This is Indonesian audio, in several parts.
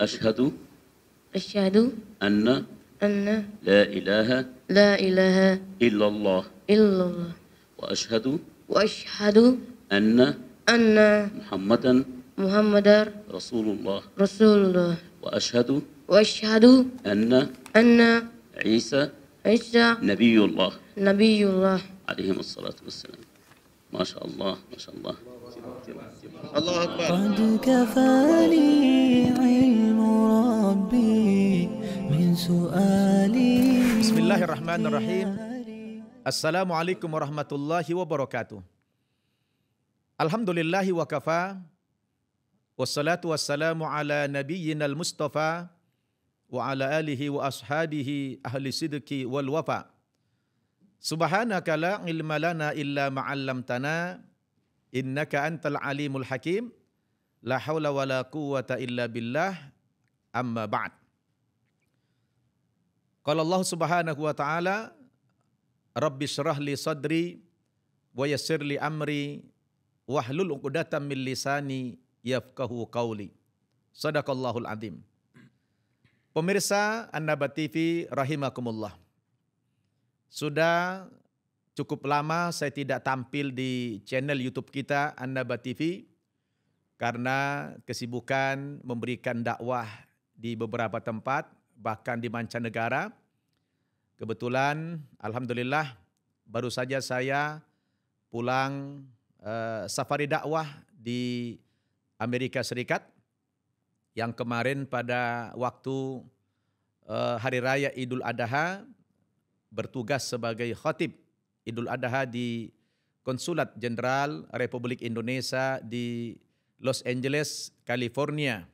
أشهد أشهد أن أن لا إله لا إله إلا الله إلا الله وأشهد وأشهد أن أن محمدا محمدا رسول الله رسول الله وأشهد وأشهد أن أن عيسى عيسى نبي الله نبي الله عليهم الصلاة والسلام ما شاء الله ما شاء الله الله أكبر قد كفاني علم ربي من سؤالي بسم الله الرحمن الرحيم السلام عليكم ورحمة الله وبركاته الحمد لله وكفى والصلاة والسلام على نبينا المصطفى وعلى آله وأصحابه أهل الصدق والوفاء سبحانك لا علم لنا إلا ما علمتنا innaka antal alimul hakim la haula wala quwwata illa billah amma ba'd. Qala Allah Subhanahu wa taala, "Rabbi syrah li sadri wa yassir li amri wahlul 'uqdatam min lisani yafqahu qawli." Sadaqallahul azim. Pemirsa Annaba TV rahimakumullah. Sudah cukup lama saya tidak tampil di channel YouTube kita Annaba TV karena kesibukan memberikan dakwah di beberapa tempat, bahkan di mancanegara. Kebetulan, alhamdulillah, baru saja saya pulang uh, safari dakwah di Amerika Serikat yang kemarin pada waktu uh, hari raya Idul Adha bertugas sebagai khatib Idul Adha di Konsulat Jenderal Republik Indonesia di Los Angeles, California.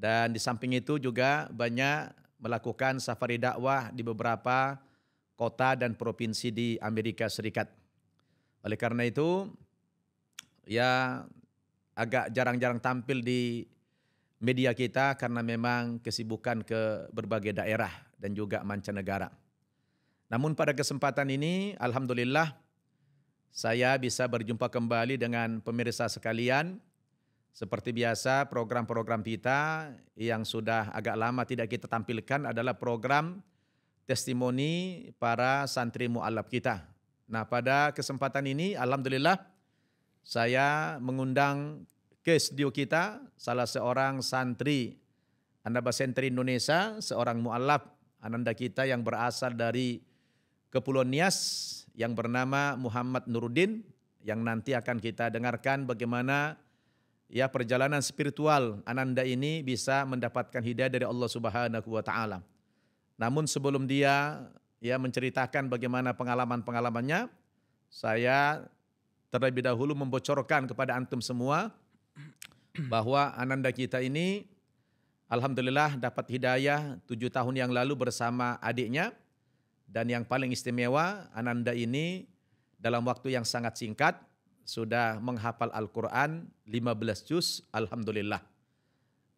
Dan di samping itu juga banyak melakukan safari dakwah di beberapa kota dan provinsi di Amerika Serikat. Oleh karena itu, ya agak jarang-jarang tampil di media kita karena memang kesibukan ke berbagai daerah dan juga mancanegara. Namun pada kesempatan ini, Alhamdulillah, saya bisa berjumpa kembali dengan pemirsa sekalian seperti biasa, program-program kita yang sudah agak lama tidak kita tampilkan adalah program testimoni para santri mu'alab kita. Nah, pada kesempatan ini, alhamdulillah, saya mengundang ke studio kita salah seorang santri anda Sentri Indonesia, seorang mu'alab ananda kita yang berasal dari Kepulauan Nias yang bernama Muhammad Nuruddin yang nanti akan kita dengarkan bagaimana ya perjalanan spiritual Ananda ini bisa mendapatkan hidayah dari Allah Subhanahu wa taala. Namun sebelum dia ya menceritakan bagaimana pengalaman-pengalamannya, saya terlebih dahulu membocorkan kepada antum semua bahwa Ananda kita ini alhamdulillah dapat hidayah tujuh tahun yang lalu bersama adiknya dan yang paling istimewa Ananda ini dalam waktu yang sangat singkat sudah menghafal Al-Quran 15 juz, Alhamdulillah.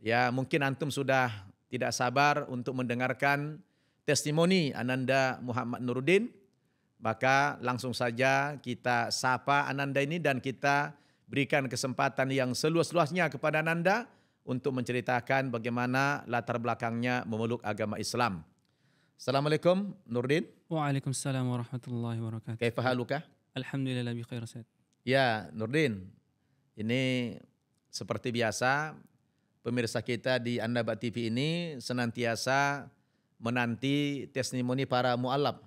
Ya mungkin antum sudah tidak sabar untuk mendengarkan testimoni Ananda Muhammad Nuruddin. Maka langsung saja kita sapa Ananda ini dan kita berikan kesempatan yang seluas-luasnya kepada Ananda untuk menceritakan bagaimana latar belakangnya memeluk agama Islam. Assalamualaikum Nurdin. Waalaikumsalam warahmatullahi wabarakatuh. Kaifa haluka? Alhamdulillah bi khair Ya, Nurdin. Ini seperti biasa pemirsa kita di Andaba TV ini senantiasa menanti testimoni para mualaf.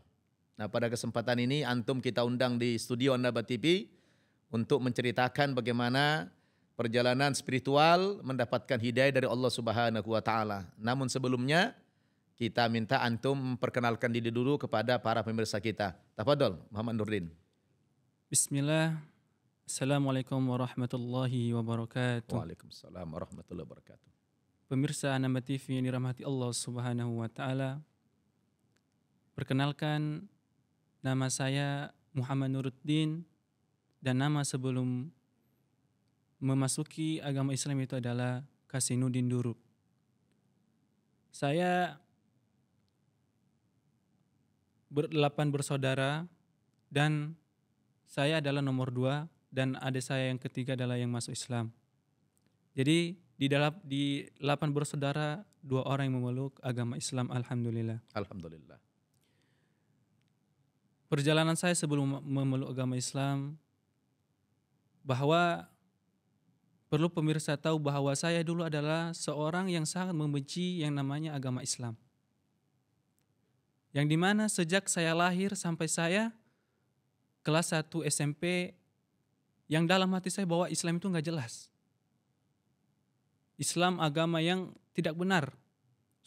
Nah, pada kesempatan ini antum kita undang di studio Andaba TV untuk menceritakan bagaimana perjalanan spiritual mendapatkan hidayah dari Allah Subhanahu wa taala. Namun sebelumnya kita minta antum memperkenalkan diri dulu kepada para pemirsa kita. Tafadhol, Muhammad Nurdin. Bismillah, Assalamualaikum warahmatullahi wabarakatuh. Waalaikumsalam warahmatullahi wabarakatuh. Pemirsa nama TV yang dirahmati Allah Subhanahu wa taala. Perkenalkan nama saya Muhammad Nuruddin dan nama sebelum memasuki agama Islam itu adalah Kasinuddin Durup. Saya berdelapan bersaudara dan saya adalah nomor dua dan adik saya yang ketiga adalah yang masuk Islam. Jadi di dalam di delapan bersaudara dua orang yang memeluk agama Islam alhamdulillah. Alhamdulillah. Perjalanan saya sebelum memeluk agama Islam bahwa perlu pemirsa tahu bahwa saya dulu adalah seorang yang sangat membenci yang namanya agama Islam. Yang dimana sejak saya lahir sampai saya kelas 1 SMP yang dalam hati saya bahwa Islam itu nggak jelas. Islam agama yang tidak benar,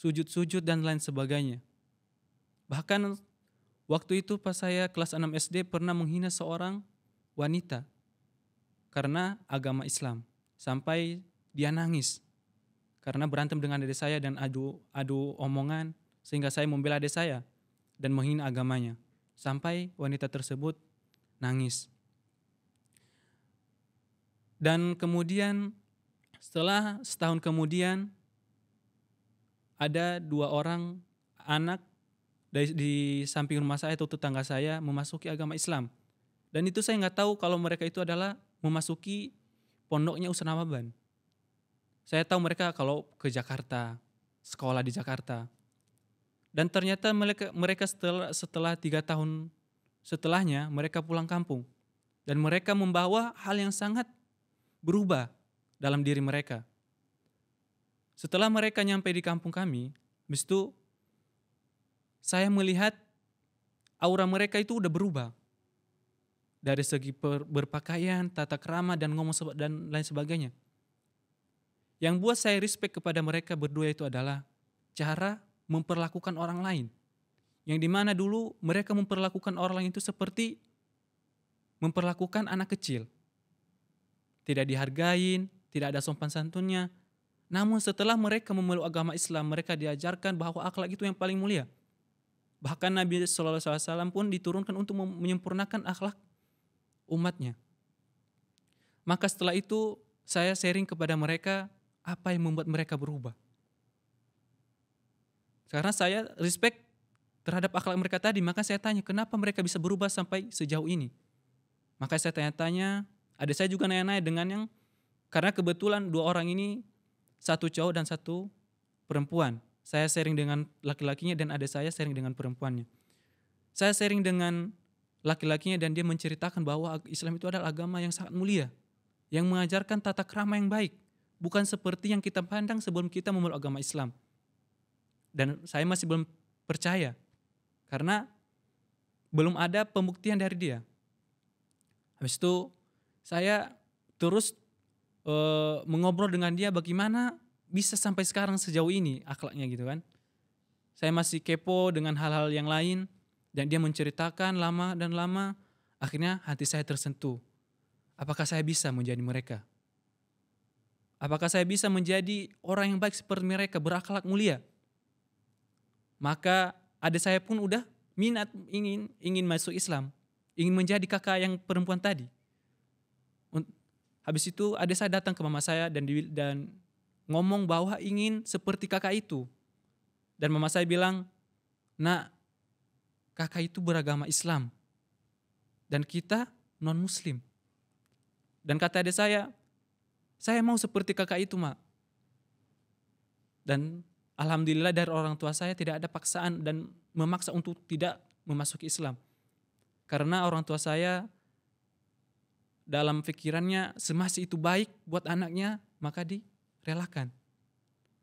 sujud-sujud dan lain sebagainya. Bahkan waktu itu pas saya kelas 6 SD pernah menghina seorang wanita karena agama Islam sampai dia nangis karena berantem dengan adik saya dan adu adu omongan sehingga saya membela adik saya dan menghina agamanya sampai wanita tersebut nangis dan kemudian setelah setahun kemudian ada dua orang anak dari di samping rumah saya atau tetangga saya memasuki agama Islam. Dan itu saya nggak tahu kalau mereka itu adalah memasuki pondoknya Usnamaban. Saya tahu mereka kalau ke Jakarta, sekolah di Jakarta. Dan ternyata mereka, mereka setelah, setelah tiga tahun setelahnya mereka pulang kampung. Dan mereka membawa hal yang sangat berubah dalam diri mereka. Setelah mereka nyampe di kampung kami, habis saya melihat aura mereka itu udah berubah. Dari segi berpakaian, tata kerama, dan ngomong dan lain sebagainya. Yang buat saya respect kepada mereka berdua itu adalah cara memperlakukan orang lain. Yang dimana dulu mereka memperlakukan orang lain itu seperti memperlakukan anak kecil tidak dihargain, tidak ada sopan santunnya. Namun setelah mereka memeluk agama Islam, mereka diajarkan bahwa akhlak itu yang paling mulia. Bahkan Nabi SAW pun diturunkan untuk menyempurnakan akhlak umatnya. Maka setelah itu saya sharing kepada mereka apa yang membuat mereka berubah. Karena saya respect terhadap akhlak mereka tadi, maka saya tanya kenapa mereka bisa berubah sampai sejauh ini. Maka saya tanya-tanya ada saya juga nanya-nanya dengan yang karena kebetulan dua orang ini satu cowok dan satu perempuan. Saya sharing dengan laki-lakinya dan ada saya sharing dengan perempuannya. Saya sharing dengan laki-lakinya dan dia menceritakan bahwa Islam itu adalah agama yang sangat mulia, yang mengajarkan tata krama yang baik, bukan seperti yang kita pandang sebelum kita memeluk agama Islam. Dan saya masih belum percaya karena belum ada pembuktian dari dia. Habis itu saya terus uh, mengobrol dengan dia bagaimana bisa sampai sekarang sejauh ini akhlaknya gitu kan. Saya masih kepo dengan hal-hal yang lain dan dia menceritakan lama dan lama akhirnya hati saya tersentuh. Apakah saya bisa menjadi mereka? Apakah saya bisa menjadi orang yang baik seperti mereka, berakhlak mulia? Maka ada saya pun udah minat ingin ingin masuk Islam, ingin menjadi kakak yang perempuan tadi. Habis itu adik saya datang ke mama saya dan di, dan ngomong bahwa ingin seperti kakak itu. Dan mama saya bilang, "Nak, kakak itu beragama Islam dan kita non muslim." Dan kata adik saya, "Saya mau seperti kakak itu, Mak." Dan alhamdulillah dari orang tua saya tidak ada paksaan dan memaksa untuk tidak memasuki Islam. Karena orang tua saya dalam pikirannya semasa itu baik buat anaknya, maka direlakan.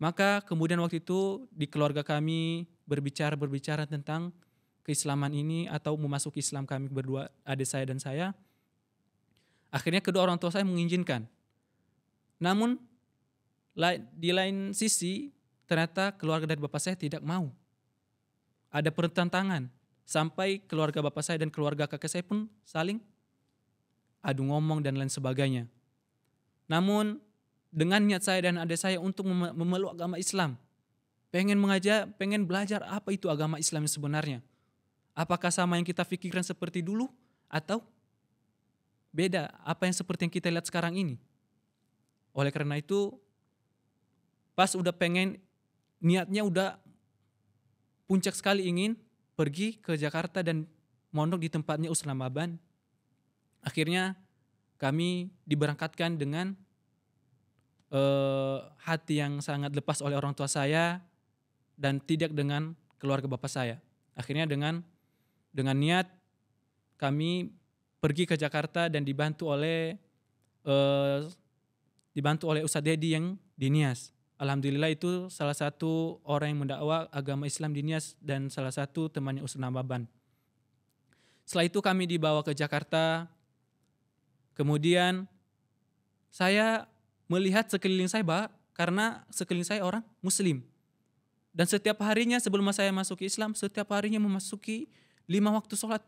Maka kemudian waktu itu di keluarga kami berbicara-berbicara tentang keislaman ini atau memasuki Islam kami berdua, adik saya dan saya. Akhirnya kedua orang tua saya mengizinkan. Namun di lain sisi ternyata keluarga dari bapak saya tidak mau. Ada pertentangan sampai keluarga bapak saya dan keluarga kakek saya pun saling adu ngomong dan lain sebagainya. Namun dengan niat saya dan adik saya untuk memeluk agama Islam, pengen mengajar, pengen belajar apa itu agama Islam yang sebenarnya. Apakah sama yang kita pikirkan seperti dulu atau beda apa yang seperti yang kita lihat sekarang ini? Oleh karena itu, pas udah pengen niatnya udah puncak sekali ingin pergi ke Jakarta dan mondok di tempatnya Usnamaban akhirnya kami diberangkatkan dengan uh, hati yang sangat lepas oleh orang tua saya dan tidak dengan keluarga bapak saya. Akhirnya dengan dengan niat kami pergi ke Jakarta dan dibantu oleh uh, dibantu oleh Ustadz Dedi yang di Nias. Alhamdulillah itu salah satu orang yang mendakwa agama Islam di Nias dan salah satu temannya Ustadz Nababan. Setelah itu kami dibawa ke Jakarta Kemudian saya melihat sekeliling saya, Pak, karena sekeliling saya orang muslim. Dan setiap harinya sebelum saya masuk Islam, setiap harinya memasuki lima waktu sholat.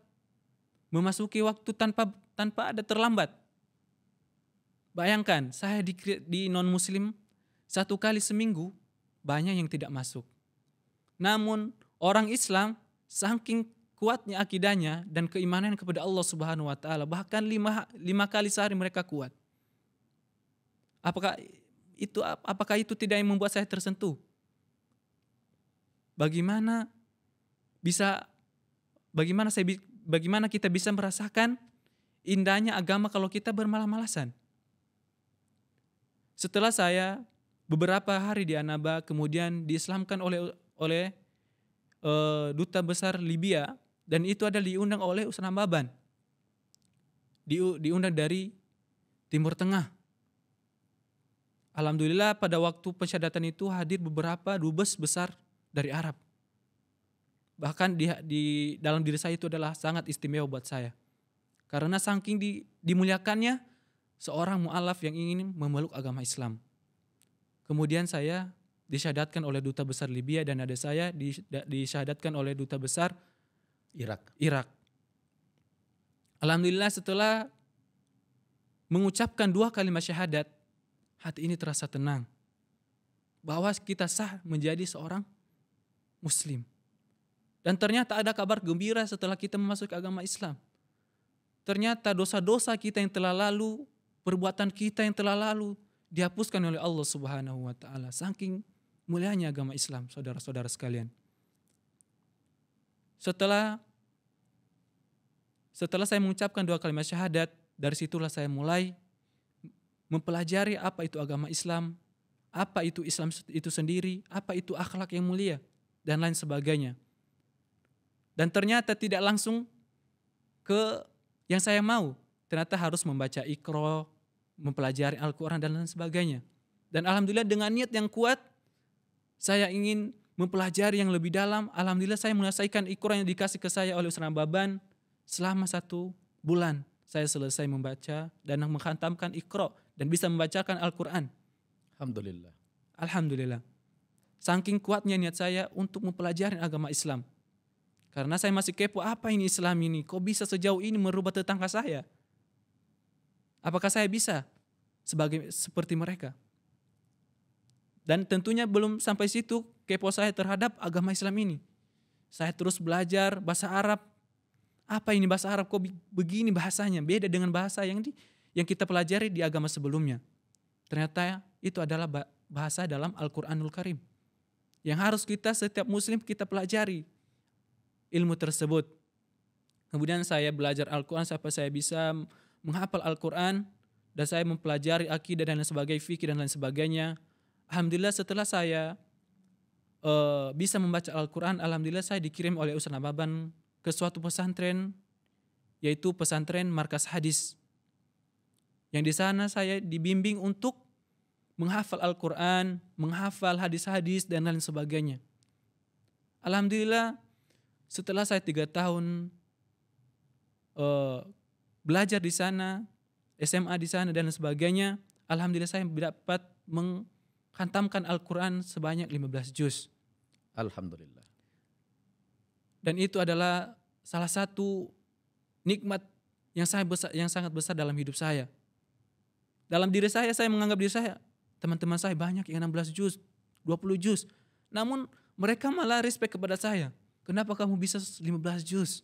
Memasuki waktu tanpa tanpa ada terlambat. Bayangkan, saya di, di non-muslim satu kali seminggu, banyak yang tidak masuk. Namun orang Islam saking kuatnya akidahnya dan keimanan kepada Allah Subhanahu wa taala bahkan lima, lima kali sehari mereka kuat apakah itu apakah itu tidak yang membuat saya tersentuh bagaimana bisa bagaimana saya bagaimana kita bisa merasakan indahnya agama kalau kita bermalas malasan setelah saya beberapa hari di Anaba kemudian diislamkan oleh oleh eh, duta besar Libya dan itu ada diundang oleh Usman Baban. Di, diundang dari Timur Tengah. Alhamdulillah pada waktu pensyadatan itu hadir beberapa dubes besar dari Arab. Bahkan di, di dalam diri saya itu adalah sangat istimewa buat saya. Karena saking di, dimuliakannya seorang mu'alaf yang ingin memeluk agama Islam. Kemudian saya disyadatkan oleh duta besar Libya dan ada saya disyadatkan oleh duta besar Irak. Irak. Alhamdulillah setelah mengucapkan dua kalimat syahadat, hati ini terasa tenang. Bahwa kita sah menjadi seorang muslim. Dan ternyata ada kabar gembira setelah kita memasuki agama Islam. Ternyata dosa-dosa kita yang telah lalu, perbuatan kita yang telah lalu, dihapuskan oleh Allah Subhanahu wa taala. Saking mulianya agama Islam, saudara-saudara sekalian. Setelah setelah saya mengucapkan dua kalimat syahadat, dari situlah saya mulai mempelajari apa itu agama Islam, apa itu Islam itu sendiri, apa itu akhlak yang mulia, dan lain sebagainya. Dan ternyata tidak langsung ke yang saya mau. Ternyata harus membaca ikro, mempelajari Al-Quran, dan lain sebagainya. Dan Alhamdulillah dengan niat yang kuat, saya ingin mempelajari yang lebih dalam. Alhamdulillah saya menyelesaikan al yang dikasih ke saya oleh Ustaz Baban selama satu bulan. Saya selesai membaca dan menghantamkan ikhra dan bisa membacakan Al-Quran. Alhamdulillah. Alhamdulillah. Saking kuatnya niat saya untuk mempelajari agama Islam. Karena saya masih kepo apa ini Islam ini? Kok bisa sejauh ini merubah tetangga saya? Apakah saya bisa sebagai seperti mereka? Dan tentunya belum sampai situ kepo saya terhadap agama Islam ini. Saya terus belajar bahasa Arab. Apa ini bahasa Arab? Kok begini bahasanya? Beda dengan bahasa yang di yang kita pelajari di agama sebelumnya. Ternyata itu adalah bahasa dalam Al-Qur'anul Karim. Yang harus kita setiap muslim kita pelajari ilmu tersebut. Kemudian saya belajar Al-Qur'an sampai saya bisa menghafal Al-Qur'an dan saya mempelajari akidah dan lain sebagainya, fikih dan lain sebagainya. Alhamdulillah setelah saya uh, bisa membaca Al-Quran, alhamdulillah saya dikirim oleh Ustaz Nababan ke suatu pesantren, yaitu pesantren Markas Hadis. Yang di sana saya dibimbing untuk menghafal Al-Quran, menghafal hadis-hadis, dan lain sebagainya. Alhamdulillah, setelah saya tiga tahun uh, belajar di sana, SMA di sana, dan sebagainya, Alhamdulillah saya dapat Hantamkan Al-Quran sebanyak 15 juz. Alhamdulillah. Dan itu adalah salah satu nikmat yang saya besar, yang sangat besar dalam hidup saya. Dalam diri saya, saya menganggap diri saya, teman-teman saya banyak yang 16 juz, 20 juz. Namun mereka malah respect kepada saya. Kenapa kamu bisa 15 juz?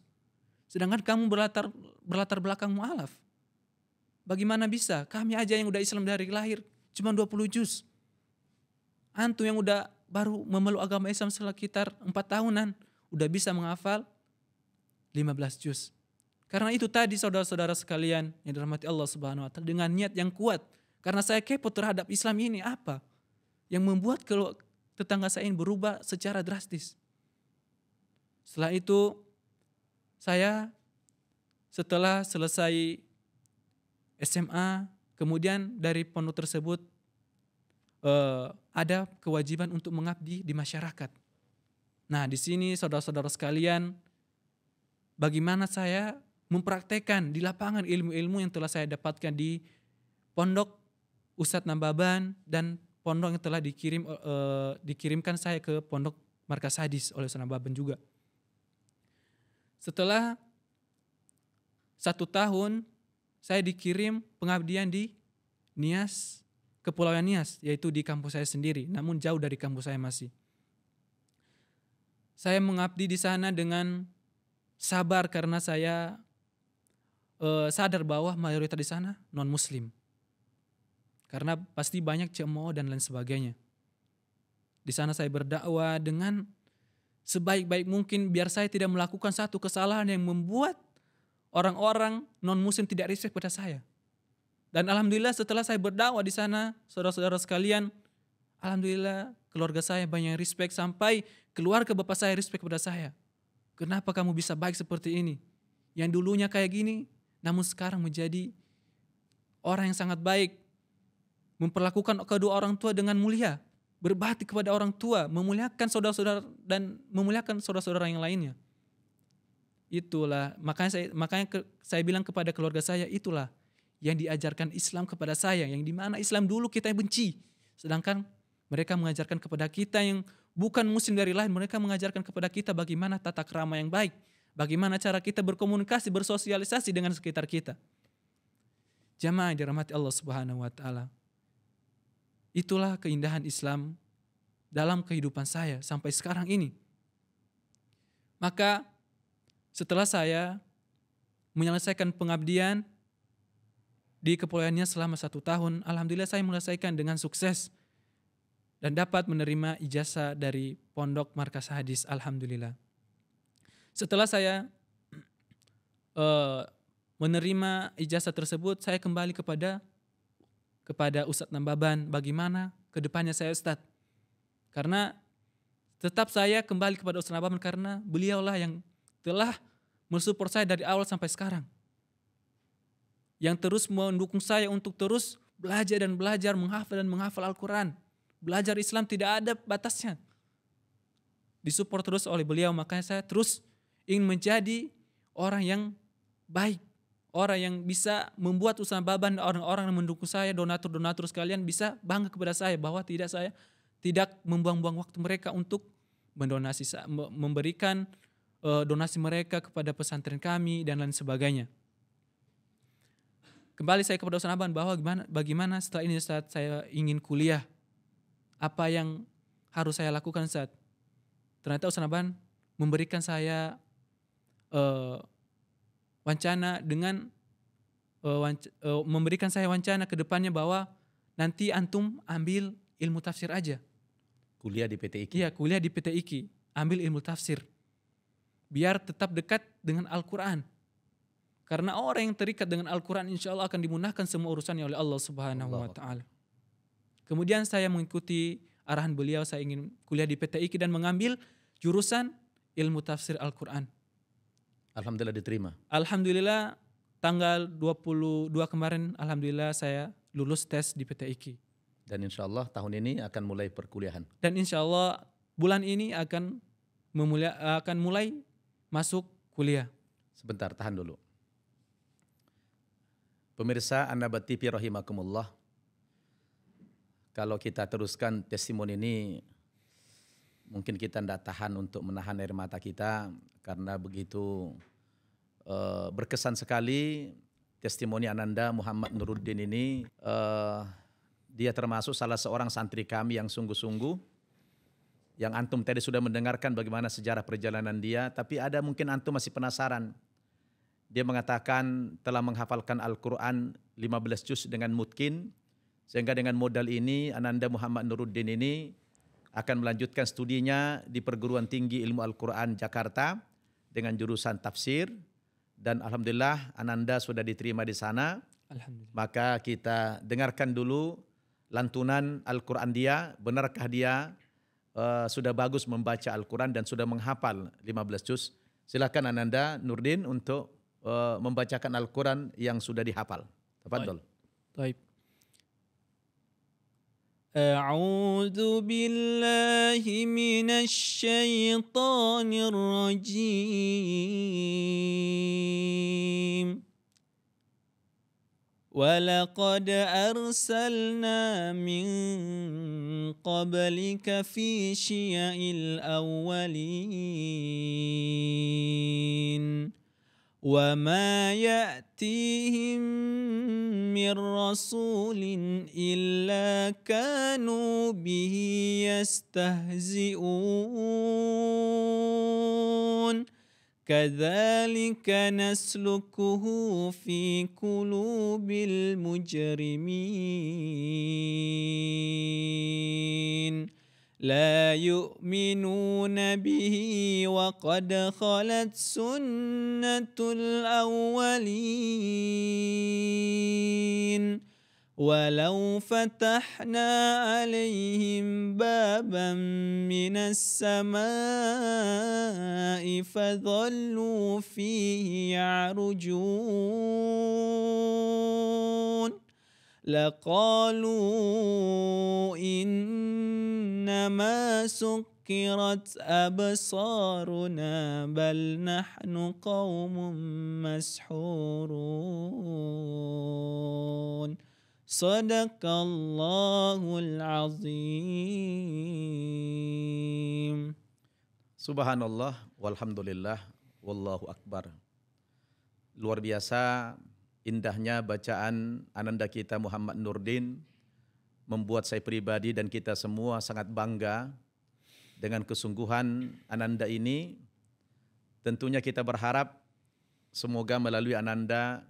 Sedangkan kamu berlatar berlatar belakang mualaf. Bagaimana bisa? Kami aja yang udah Islam dari lahir cuma 20 juz. Antum yang udah baru memeluk agama Islam sekitar empat tahunan, udah bisa menghafal 15 juz. Karena itu tadi saudara-saudara sekalian yang dirahmati Allah Subhanahu wa taala dengan niat yang kuat. Karena saya kepo terhadap Islam ini apa? Yang membuat kalau tetangga saya ini berubah secara drastis. Setelah itu saya setelah selesai SMA, kemudian dari pondok tersebut uh, ada kewajiban untuk mengabdi di masyarakat. Nah, di sini saudara-saudara sekalian, bagaimana saya mempraktekkan di lapangan ilmu-ilmu yang telah saya dapatkan di pondok Ustadz Nambaban dan pondok yang telah dikirim uh, dikirimkan saya ke pondok markas hadis oleh Ustadz Nambaban juga. Setelah satu tahun saya dikirim pengabdian di Nias Kepulauan Nias, yaitu di kampus saya sendiri, namun jauh dari kampus saya masih. Saya mengabdi di sana dengan sabar karena saya eh, sadar bahwa mayoritas di sana non-muslim. Karena pasti banyak cemooh dan lain sebagainya. Di sana saya berdakwah dengan sebaik-baik mungkin biar saya tidak melakukan satu kesalahan yang membuat orang-orang non-muslim tidak respect pada saya. Dan alhamdulillah setelah saya berdakwah di sana, saudara-saudara sekalian, alhamdulillah keluarga saya banyak respect sampai keluar ke bapak saya respect kepada saya. Kenapa kamu bisa baik seperti ini? Yang dulunya kayak gini, namun sekarang menjadi orang yang sangat baik. Memperlakukan kedua orang tua dengan mulia. Berbakti kepada orang tua, memuliakan saudara-saudara dan memuliakan saudara-saudara yang lainnya. Itulah, makanya saya, makanya saya bilang kepada keluarga saya, itulah yang diajarkan Islam kepada saya, yang dimana Islam dulu kita benci. Sedangkan mereka mengajarkan kepada kita yang bukan muslim dari lain, mereka mengajarkan kepada kita bagaimana tata kerama yang baik, bagaimana cara kita berkomunikasi, bersosialisasi dengan sekitar kita. Jamaah yang dirahmati Allah Subhanahu wa taala. Itulah keindahan Islam dalam kehidupan saya sampai sekarang ini. Maka setelah saya menyelesaikan pengabdian di kepulauannya selama satu tahun, Alhamdulillah saya menyelesaikan dengan sukses dan dapat menerima ijazah dari Pondok Markas Hadis, Alhamdulillah. Setelah saya uh, menerima ijazah tersebut, saya kembali kepada kepada Ustadz Nambaban, bagaimana kedepannya saya Ustadz. Karena tetap saya kembali kepada Ustadz Nambaban karena beliaulah yang telah mensupport saya dari awal sampai sekarang yang terus mendukung saya untuk terus belajar dan belajar, menghafal dan menghafal Al-Quran. Belajar Islam tidak ada batasnya. Disupport terus oleh beliau, makanya saya terus ingin menjadi orang yang baik. Orang yang bisa membuat usaha baban, orang-orang yang mendukung saya, donatur-donatur sekalian bisa bangga kepada saya bahwa tidak saya tidak membuang-buang waktu mereka untuk mendonasi memberikan eh, donasi mereka kepada pesantren kami dan lain sebagainya. Kembali saya kepada Ustaz Aban bahwa gimana, bagaimana setelah ini saat saya ingin kuliah, apa yang harus saya lakukan saat ternyata Ustaz Aban memberikan saya uh, wancana dengan uh, wanc uh, memberikan saya wancana ke depannya bahwa nanti antum ambil ilmu tafsir aja. Kuliah di PT IKI. Iya, kuliah di PT IKI, ambil ilmu tafsir. Biar tetap dekat dengan Al-Qur'an. Karena orang yang terikat dengan Al-Quran insya Allah akan dimunahkan semua urusannya oleh Allah Subhanahu Wa Taala. Kemudian saya mengikuti arahan beliau, saya ingin kuliah di IKI dan mengambil jurusan ilmu tafsir Al-Quran. Alhamdulillah diterima. Alhamdulillah tanggal 22 kemarin Alhamdulillah saya lulus tes di IKI. Dan insya Allah tahun ini akan mulai perkuliahan. Dan insya Allah bulan ini akan memulia, akan mulai masuk kuliah. Sebentar, tahan dulu. Pemirsa Anabat TV rahimakumullah. Kalau kita teruskan testimoni ini mungkin kita tidak tahan untuk menahan air mata kita karena begitu uh, berkesan sekali testimoni Ananda Muhammad Nuruddin ini uh, dia termasuk salah seorang santri kami yang sungguh-sungguh yang antum tadi sudah mendengarkan bagaimana sejarah perjalanan dia, tapi ada mungkin antum masih penasaran dia mengatakan telah menghafalkan Al-Quran 15 juz dengan mutkin. Sehingga dengan modal ini Ananda Muhammad Nuruddin ini akan melanjutkan studinya di Perguruan Tinggi Ilmu Al-Quran Jakarta dengan jurusan tafsir. Dan Alhamdulillah Ananda sudah diterima di sana. Alhamdulillah. Maka kita dengarkan dulu lantunan Al-Quran dia. Benarkah dia uh, sudah bagus membaca Al-Quran dan sudah menghafal 15 juz? Silakan Ananda Nurdin untuk uh, membacakan Al-Quran yang sudah dihafal. Tafadol. Baik. أعوذ بالله من الشيطان الرجيم ولقد أرسلنا من قبلك في شيع الأولين وما ياتيهم من رسول الا كانوا به يستهزئون كذلك نسلكه في قلوب المجرمين لا يؤمنون به وقد خلت سنة الأولين ولو فتحنا عليهم بابا من السماء فظلوا فيه يعرجون لقالوا إنما سكرت أبصارنا بل نحن قوم مسحورون صدق الله العظيم سبحان الله والحمد لله والله أكبر luar biasa indahnya bacaan ananda kita Muhammad Nurdin membuat saya pribadi dan kita semua sangat bangga dengan kesungguhan ananda ini. Tentunya kita berharap semoga melalui ananda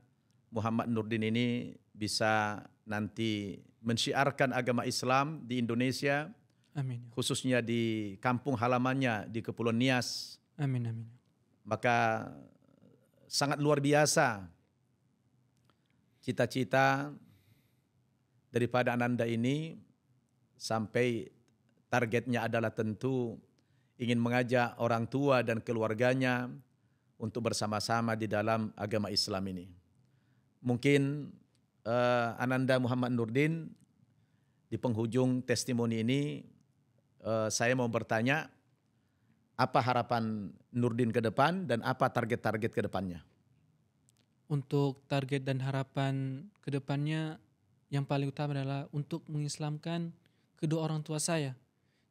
Muhammad Nurdin ini bisa nanti mensyiarkan agama Islam di Indonesia. Amin. Khususnya di kampung halamannya di Kepulauan Nias. Amin amin. Maka sangat luar biasa cita-cita daripada Ananda ini sampai targetnya adalah tentu ingin mengajak orang tua dan keluarganya untuk bersama-sama di dalam agama Islam ini. Mungkin uh, Ananda Muhammad Nurdin di penghujung testimoni ini uh, saya mau bertanya apa harapan Nurdin ke depan dan apa target-target ke depannya? untuk target dan harapan kedepannya yang paling utama adalah untuk mengislamkan kedua orang tua saya.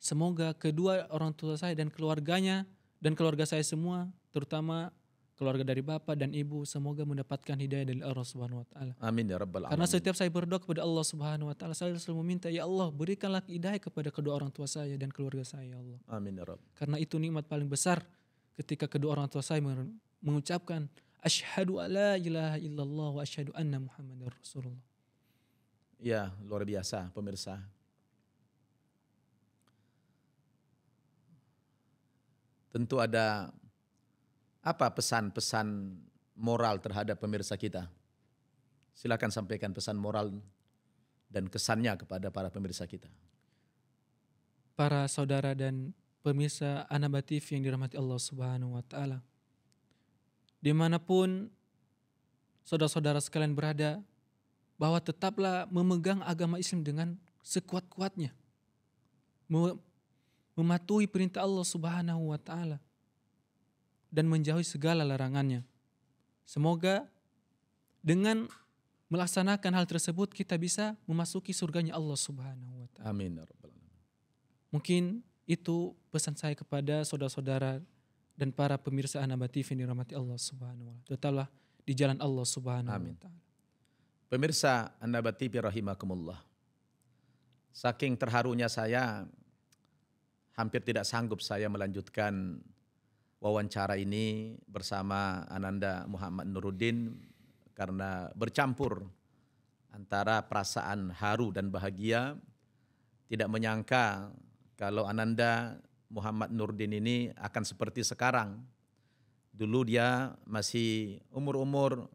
Semoga kedua orang tua saya dan keluarganya dan keluarga saya semua, terutama keluarga dari bapak dan ibu, semoga mendapatkan hidayah dari Allah Subhanahu Wa Taala. Amin ya Rabbal Alamin. Karena setiap saya berdoa kepada Allah Subhanahu Wa Taala, saya selalu meminta ya Allah berikanlah hidayah kepada kedua orang tua saya dan keluarga saya ya Allah. Amin ya Rabb. Karena itu nikmat paling besar ketika kedua orang tua saya mengucapkan asyhadu alla ilaha illallah wa asyhadu anna muhammadar rasulullah. Ya, luar biasa pemirsa. Tentu ada apa pesan-pesan moral terhadap pemirsa kita? Silakan sampaikan pesan moral dan kesannya kepada para pemirsa kita. Para saudara dan pemirsa Anabatif yang dirahmati Allah Subhanahu wa taala dimanapun saudara-saudara sekalian berada, bahwa tetaplah memegang agama Islam dengan sekuat-kuatnya. Mematuhi perintah Allah Subhanahu wa taala dan menjauhi segala larangannya. Semoga dengan melaksanakan hal tersebut kita bisa memasuki surganya Allah Subhanahu wa taala. Amin ya Mungkin itu pesan saya kepada saudara-saudara dan para pemirsa Anabat TV yang dirahmati Allah Subhanahu wa taala. di jalan Allah Subhanahu wa taala. Pemirsa Anabat TV rahimakumullah. Saking terharunya saya hampir tidak sanggup saya melanjutkan wawancara ini bersama Ananda Muhammad Nuruddin karena bercampur antara perasaan haru dan bahagia. Tidak menyangka kalau Ananda Muhammad Nurdin ini akan seperti sekarang. Dulu dia masih umur-umur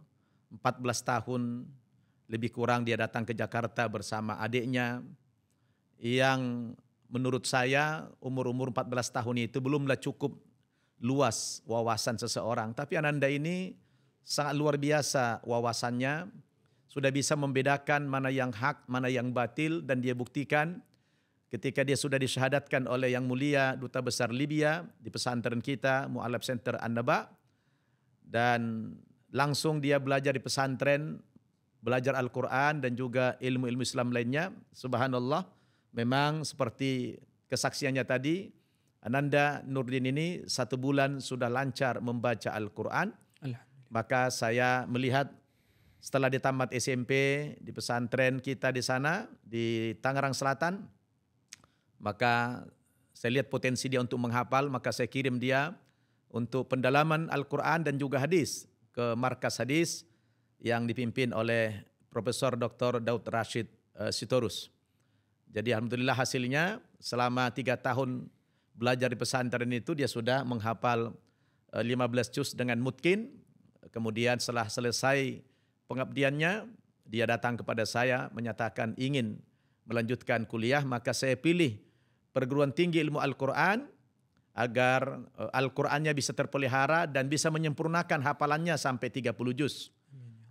14 tahun, lebih kurang dia datang ke Jakarta bersama adiknya yang menurut saya umur-umur 14 tahun itu belumlah cukup luas wawasan seseorang. Tapi Ananda ini sangat luar biasa wawasannya, sudah bisa membedakan mana yang hak, mana yang batil dan dia buktikan ketika dia sudah disyahadatkan oleh yang mulia duta besar Libya di pesantren kita Mu'alab Center an dan langsung dia belajar di pesantren belajar Al-Qur'an dan juga ilmu-ilmu Islam lainnya subhanallah memang seperti kesaksiannya tadi Ananda Nurdin ini satu bulan sudah lancar membaca Al-Quran. Maka saya melihat setelah ditamat SMP di pesantren kita di sana di Tangerang Selatan, maka saya lihat potensi dia untuk menghafal, maka saya kirim dia untuk pendalaman Al-Quran dan juga hadis ke markas hadis yang dipimpin oleh Profesor Dr. Daud Rashid eh, Sitorus. Jadi Alhamdulillah hasilnya selama tiga tahun belajar di pesantren itu dia sudah menghafal 15 eh, juz dengan mutkin. Kemudian setelah selesai pengabdiannya, dia datang kepada saya menyatakan ingin melanjutkan kuliah, maka saya pilih perguruan tinggi ilmu Al-Quran agar eh, Al-Qur'annya bisa terpelihara dan bisa menyempurnakan hafalannya sampai 30 juz.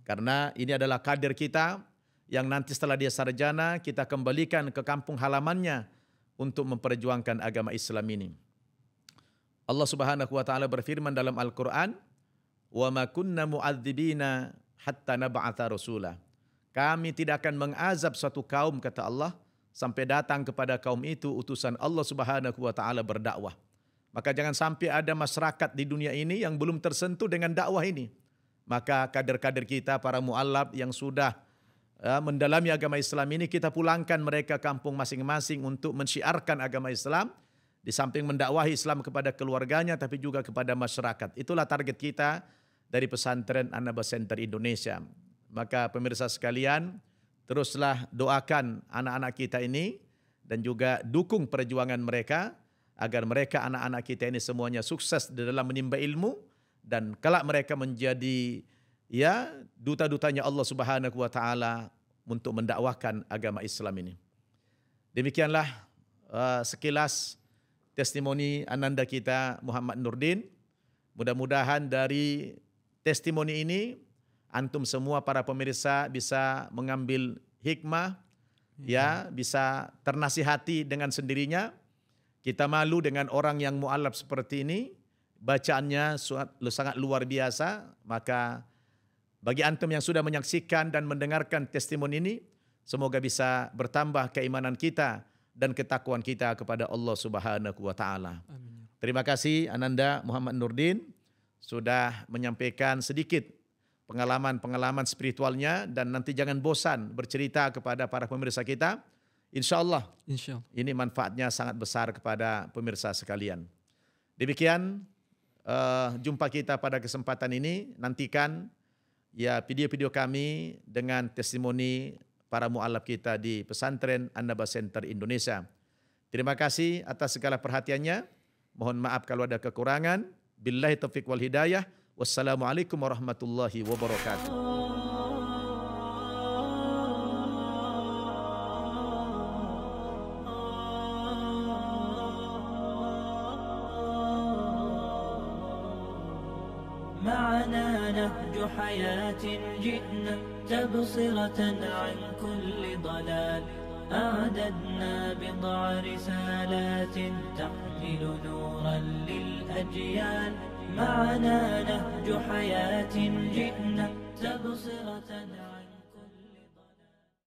Karena ini adalah kader kita yang nanti setelah dia sarjana kita kembalikan ke kampung halamannya untuk memperjuangkan agama Islam ini. Allah Subhanahu wa taala berfirman dalam Al-Qur'an, "Wa ma kunna mu'adzibina hatta nab'atha rasula." Kami tidak akan mengazab suatu kaum kata Allah sampai datang kepada kaum itu utusan Allah Subhanahu wa taala berdakwah. Maka jangan sampai ada masyarakat di dunia ini yang belum tersentuh dengan dakwah ini. Maka kader-kader kita para mualaf yang sudah ya, mendalami agama Islam ini kita pulangkan mereka kampung masing-masing untuk mensyiarkan agama Islam di samping mendakwahi Islam kepada keluarganya tapi juga kepada masyarakat. Itulah target kita dari pesantren Anaba Center Indonesia. Maka pemirsa sekalian, teruslah doakan anak-anak kita ini dan juga dukung perjuangan mereka agar mereka anak-anak kita ini semuanya sukses di dalam menimba ilmu dan kelak mereka menjadi ya duta-dutanya Allah Subhanahu wa taala untuk mendakwahkan agama Islam ini. Demikianlah uh, sekilas testimoni ananda kita Muhammad Nurdin. Mudah-mudahan dari testimoni ini antum semua para pemirsa bisa mengambil hikmah ya, ya bisa ternasihati dengan sendirinya. Kita malu dengan orang yang mualaf seperti ini, bacaannya sangat luar biasa, maka bagi antum yang sudah menyaksikan dan mendengarkan testimoni ini, semoga bisa bertambah keimanan kita dan ketakuan kita kepada Allah Subhanahu wa taala. Terima kasih Ananda Muhammad Nurdin sudah menyampaikan sedikit pengalaman-pengalaman spiritualnya dan nanti jangan bosan bercerita kepada para pemirsa kita. Insya Allah, Insya Allah. ini manfaatnya sangat besar kepada pemirsa sekalian. Demikian uh, jumpa kita pada kesempatan ini. Nantikan ya video-video kami dengan testimoni para mualaf kita di pesantren Annaba Center Indonesia. Terima kasih atas segala perhatiannya. Mohon maaf kalau ada kekurangan. Billahi taufiq wal hidayah. Wassalamualaikum warahmatullahi wabarakatuh. معنا نهج حياة جئنا تبصرة عن كل ضلال أعددنا بضع رسالات تحمل نورا للأجيال معنا نهج حياة جئنا تبصرة